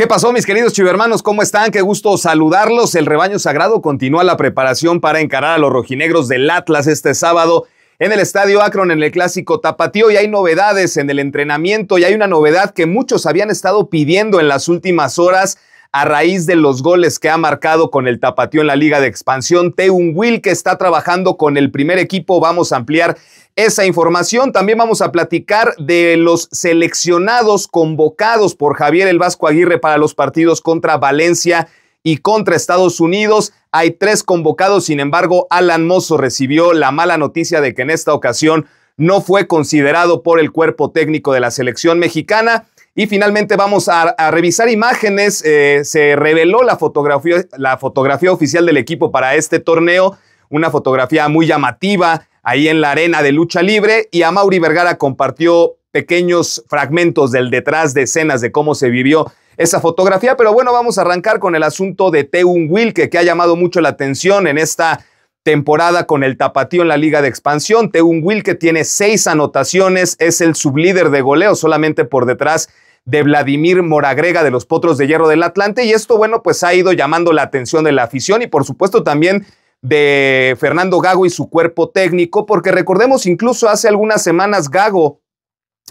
¿Qué pasó, mis queridos chivermanos? ¿Cómo están? Qué gusto saludarlos. El rebaño sagrado continúa la preparación para encarar a los rojinegros del Atlas este sábado en el Estadio Akron en el clásico Tapatío y hay novedades en el entrenamiento y hay una novedad que muchos habían estado pidiendo en las últimas horas a raíz de los goles que ha marcado con el Tapatío en la Liga de Expansión. Teun Will, que está trabajando con el primer equipo, vamos a ampliar esa información. También vamos a platicar de los seleccionados convocados por Javier El Vasco Aguirre para los partidos contra Valencia y contra Estados Unidos. Hay tres convocados, sin embargo, Alan Mozo recibió la mala noticia de que en esta ocasión no fue considerado por el cuerpo técnico de la selección mexicana. Y finalmente vamos a, revisar imágenes. Eh, se reveló la fotografía, la fotografía oficial del equipo para este torneo, una fotografía muy llamativa ahí en la arena de lucha libre y a Mauri Vergara compartió pequeños fragmentos del detrás de escenas de cómo se vivió esa fotografía, pero bueno, vamos a arrancar con el asunto de Teun Wilke, que ha llamado mucho la atención en esta temporada con el tapatío en la liga de expansión. Teun Will que tiene seis anotaciones, es el sublíder de goleo solamente por detrás de Vladimir Moragrega de los Potros de Hierro del Atlante. Y esto, bueno, pues ha ido llamando la atención de la afición y por supuesto también de Fernando Gago y su cuerpo técnico, porque recordemos incluso hace algunas semanas Gago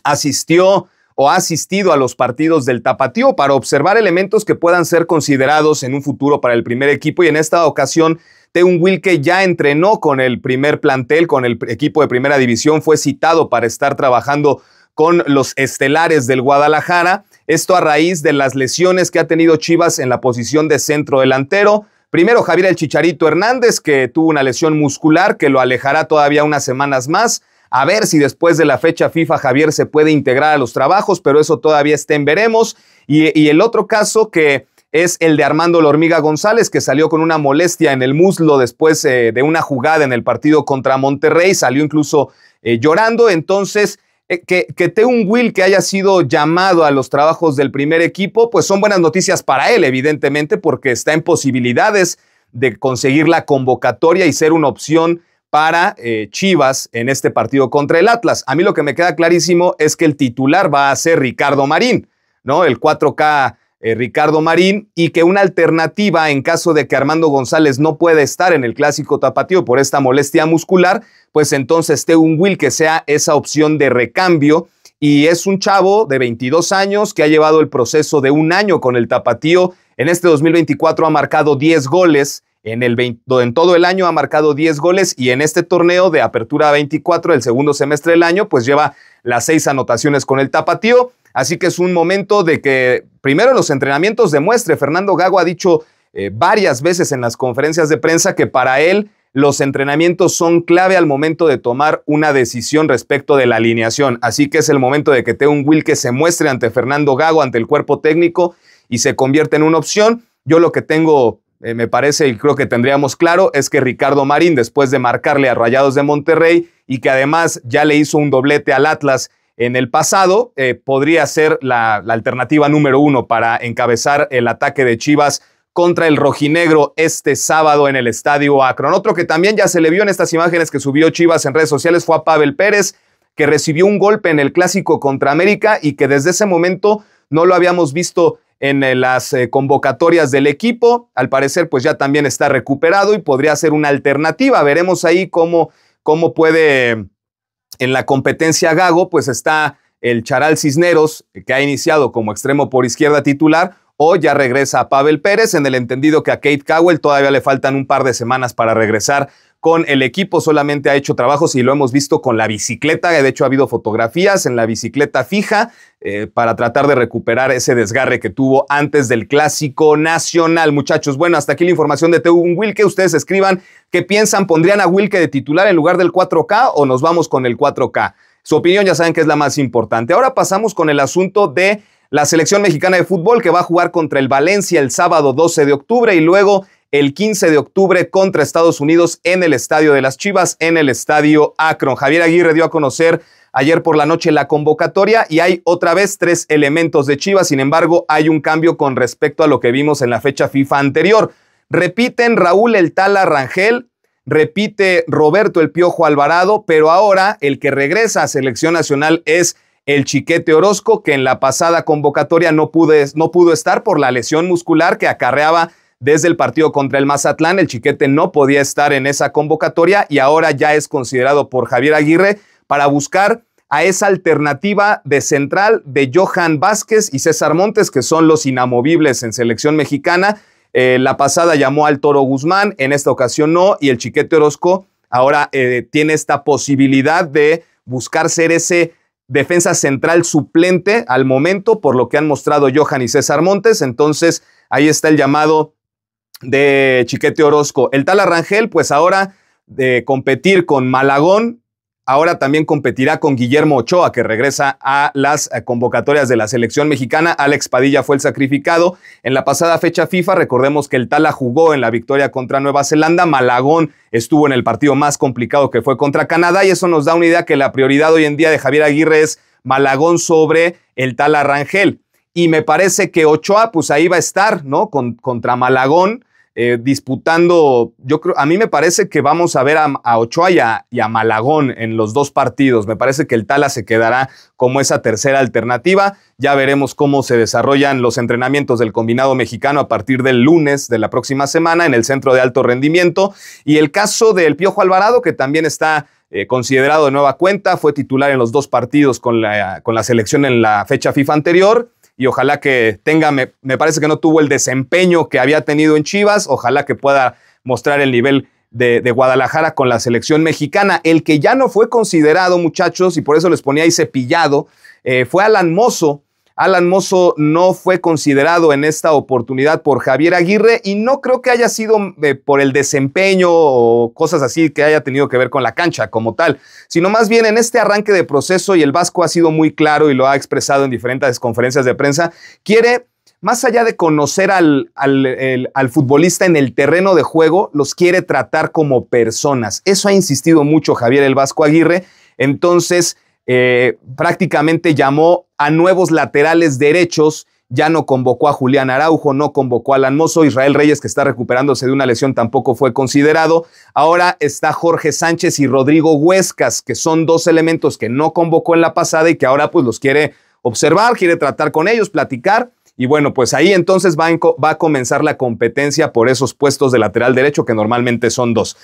asistió o ha asistido a los partidos del tapatío para observar elementos que puedan ser considerados en un futuro para el primer equipo y en esta ocasión Teun Wilke ya entrenó con el primer plantel, con el equipo de primera división, fue citado para estar trabajando con los estelares del Guadalajara. Esto a raíz de las lesiones que ha tenido Chivas en la posición de centro delantero. Primero Javier el Chicharito Hernández, que tuvo una lesión muscular que lo alejará todavía unas semanas más. A ver si después de la fecha FIFA Javier se puede integrar a los trabajos, pero eso todavía está en veremos. Y, el otro caso que es el de Armando la Hormiga González, que salió con una molestia en el muslo después eh, de una jugada en el partido contra Monterrey, salió incluso eh, llorando. Entonces, eh, que, te un Will, que haya sido llamado a los trabajos del primer equipo, pues son buenas noticias para él, evidentemente, porque está en posibilidades de conseguir la convocatoria y ser una opción para eh, Chivas en este partido contra el Atlas. A mí lo que me queda clarísimo es que el titular va a ser Ricardo Marín, ¿no? El 4K eh, Ricardo Marín y que una alternativa en caso de que Armando González no pueda estar en el clásico tapatío por esta molestia muscular, pues entonces esté un Will que sea esa opción de recambio. Y es un chavo de 22 años que ha llevado el proceso de un año con el tapatío. En este 2024 ha marcado 10 goles en, todo el año ha marcado 10 goles y en este torneo de apertura 24, del segundo semestre del año, pues lleva las seis anotaciones con el tapatío. Así que es un momento de que primero los entrenamientos demuestre. Fernando Gago ha dicho eh, varias veces en las conferencias de prensa que para él los entrenamientos son clave al momento de tomar una decisión respecto de la alineación. Así que es el momento de que tenga un Will que se muestre ante Fernando Gago, ante el cuerpo técnico y se convierta en una opción. Yo lo que tengo eh, me parece y creo que tendríamos claro es que Ricardo Marín, después de marcarle a Rayados de Monterrey y que además ya le hizo un doblete al Atlas en el pasado, eh, podría ser la, alternativa número uno para encabezar el ataque de Chivas contra el rojinegro este sábado en el Estadio Akron. Otro que también ya se le vio en estas imágenes que subió Chivas en redes sociales fue a Pavel Pérez, que recibió un golpe en el clásico contra América y que desde ese momento no lo habíamos visto en eh, las eh, convocatorias del equipo. Al parecer, pues ya también está recuperado y podría ser una alternativa. Veremos ahí cómo, cómo puede en la competencia Gago, pues está el Charal Cisneros, que ha iniciado como extremo por izquierda titular, o ya regresa a Pavel Pérez, en el entendido que a Kate Cowell todavía le faltan un par de semanas para regresar con el equipo, solamente ha hecho trabajos y lo hemos visto con la bicicleta, de hecho ha habido fotografías en la bicicleta fija eh, para tratar de recuperar ese desgarre que tuvo antes del clásico nacional. Muchachos, bueno, hasta aquí la información de Will. Wilke, ustedes escriban qué piensan, ¿pondrían a Wilke de titular en lugar del 4K o nos vamos con el 4K? Su opinión ya saben que es la más importante. Ahora pasamos con el asunto de la selección mexicana de fútbol que va a jugar contra el Valencia el sábado 12 de octubre y luego el 15 de octubre contra Estados Unidos en el Estadio de las Chivas, en el Estadio Akron. Javier Aguirre dio a conocer ayer por la noche la convocatoria y hay otra vez tres elementos de Chivas, sin embargo hay un cambio con respecto a lo que vimos en la fecha FIFA anterior. Repiten Raúl El tal Rangel, repite Roberto El Piojo Alvarado, pero ahora el que regresa a selección nacional es el Chiquete Orozco, que en la pasada convocatoria no, no pudo estar por la lesión muscular que acarreaba desde el partido contra el Mazatlán. El chiquete no podía estar en esa convocatoria y ahora ya es considerado por Javier Aguirre para buscar a esa alternativa de central de Johan Vázquez y César Montes, que son los inamovibles en selección mexicana. Eh, la pasada llamó al Toro Guzmán, en esta ocasión no, y el Chiquete Orozco ahora eh, tiene esta posibilidad de buscar ser ese defensa central suplente al momento, por lo que han mostrado Johan y César Montes. Entonces, ahí está el llamado de Chiquete Orozco. El tal Arrangel, pues ahora de competir con Malagón, ahora también competirá con Guillermo Ochoa, que regresa a las eh, convocatorias de la selección mexicana. Alex Padilla fue el sacrificado. En la pasada fecha FIFA, recordemos que el Tala jugó en la victoria contra Nueva Zelanda. Malagón estuvo en el partido más complicado que fue contra Canadá y eso nos da una idea que la prioridad hoy en día de Javier Aguirre es Malagón sobre el tal Rangel. Y me parece que Ochoa, pues ahí va a estar, ¿no? contra Malagón eh, disputando, yo creo, a mí me parece que vamos a ver a, Ochoa y a, Malagón en los dos partidos. Me parece que el Tala se quedará como esa tercera alternativa. Ya veremos cómo se desarrollan los entrenamientos del combinado mexicano a partir del lunes de la próxima semana en el centro de alto rendimiento. Y el caso del Piojo Alvarado, que también está eh, considerado de nueva cuenta, fue titular en los dos partidos con la, con la selección en la fecha FIFA anterior y ojalá que tenga, me, parece que no tuvo el desempeño que había tenido en Chivas, ojalá que pueda mostrar el nivel de, Guadalajara con la selección mexicana. El que ya no fue considerado, muchachos, y por eso les ponía ahí cepillado, eh, fue Alan Mozo, Alan Mozo no fue considerado en esta oportunidad por Javier Aguirre y no creo que haya sido eh, por el desempeño o cosas así que haya tenido que ver con la cancha como tal, sino más bien en este arranque de proceso y el Vasco ha sido muy claro y lo ha expresado en diferentes conferencias de prensa, quiere más allá de conocer al, al, al, futbolista en el terreno de juego, los quiere tratar como personas. Eso ha insistido mucho Javier el Vasco Aguirre. Entonces, eh, prácticamente llamó a nuevos laterales derechos. Ya no convocó a Julián Araujo, no convocó a Alan Israel Reyes, que está recuperándose de una lesión, tampoco fue considerado. Ahora está Jorge Sánchez y Rodrigo Huescas, que son dos elementos que no convocó en la pasada y que ahora pues los quiere observar, quiere tratar con ellos, platicar. Y bueno, pues ahí entonces va, va a comenzar la competencia por esos puestos de lateral derecho, que normalmente son dos.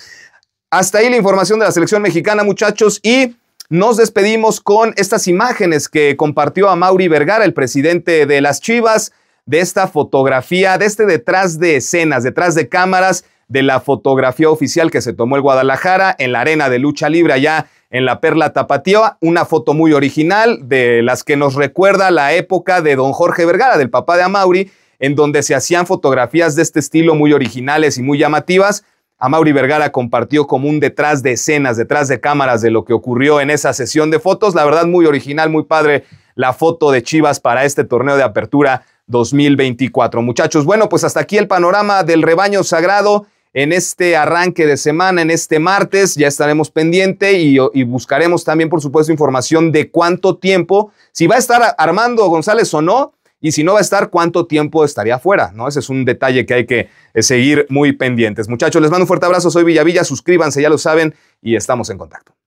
Hasta ahí la información de la selección mexicana, muchachos. Y nos despedimos con estas imágenes que compartió a Mauri Vergara, el presidente de las Chivas, de esta fotografía, de este detrás de escenas, detrás de cámaras, de la fotografía oficial que se tomó el Guadalajara en la arena de lucha libre allá en la Perla Tapatío, una foto muy original de las que nos recuerda la época de don Jorge Vergara, del papá de Mauri, en donde se hacían fotografías de este estilo muy originales y muy llamativas Mauri Vergara compartió como un detrás de escenas, detrás de cámaras de lo que ocurrió en esa sesión de fotos. La verdad, muy original, muy padre la foto de Chivas para este torneo de apertura 2024. Muchachos, bueno, pues hasta aquí el panorama del rebaño sagrado en este arranque de semana, en este martes. Ya estaremos pendiente y, buscaremos también, por supuesto, información de cuánto tiempo, si va a estar Armando González o no, y si no va a estar, cuánto tiempo estaría fuera, ¿no? Ese es un detalle que hay que eh, seguir muy pendientes. Muchachos, les mando un fuerte abrazo, soy Villavilla, suscríbanse, ya lo saben, y estamos en contacto.